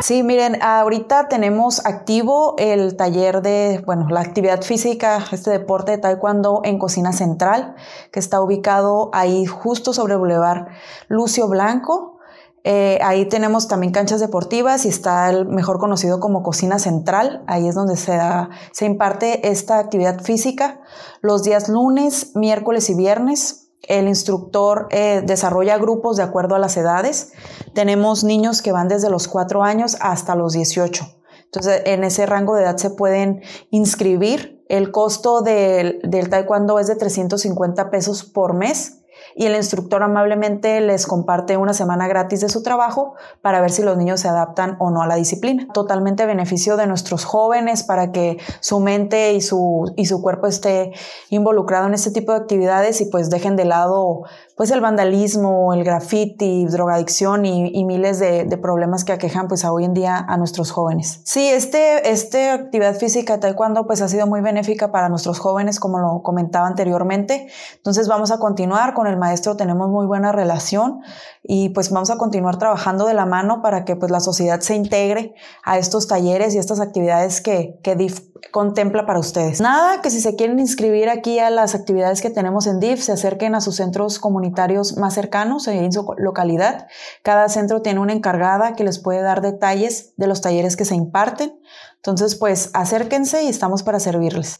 Sí, miren, ahorita tenemos activo el taller de, bueno, la actividad física, este deporte de taekwondo en Cocina Central, que está ubicado ahí justo sobre el Boulevard Lucio Blanco. Eh, ahí tenemos también canchas deportivas y está el mejor conocido como cocina central. Ahí es donde se, imparte esta actividad física los días lunes, miércoles y viernes. El instructor eh, desarrolla grupos de acuerdo a las edades. Tenemos niños que van desde los 4 años hasta los 18. Entonces, en ese rango de edad se pueden inscribir. El costo del, del taekwondo es de 350 pesos por mes y el instructor amablemente les comparte una semana gratis de su trabajo para ver si los niños se adaptan o no a la disciplina. Totalmente beneficio de nuestros jóvenes para que su mente y su, y su cuerpo esté involucrado en este tipo de actividades y pues dejen de lado pues el vandalismo, el graffiti, drogadicción y, miles de, problemas que aquejan pues a hoy en día a nuestros jóvenes. Sí, este, este actividad física taekwondo pues ha sido muy benéfica para nuestros jóvenes como lo comentaba anteriormente. Entonces vamos a continuar con el el maestro tenemos muy buena relación y pues vamos a continuar trabajando de la mano para que pues la sociedad se integre a estos talleres y estas actividades que, que DIF contempla para ustedes. Nada, que si se quieren inscribir aquí a las actividades que tenemos en DIF, se acerquen a sus centros comunitarios más cercanos en su localidad. Cada centro tiene una encargada que les puede dar detalles de los talleres que se imparten. Entonces, pues acérquense y estamos para servirles.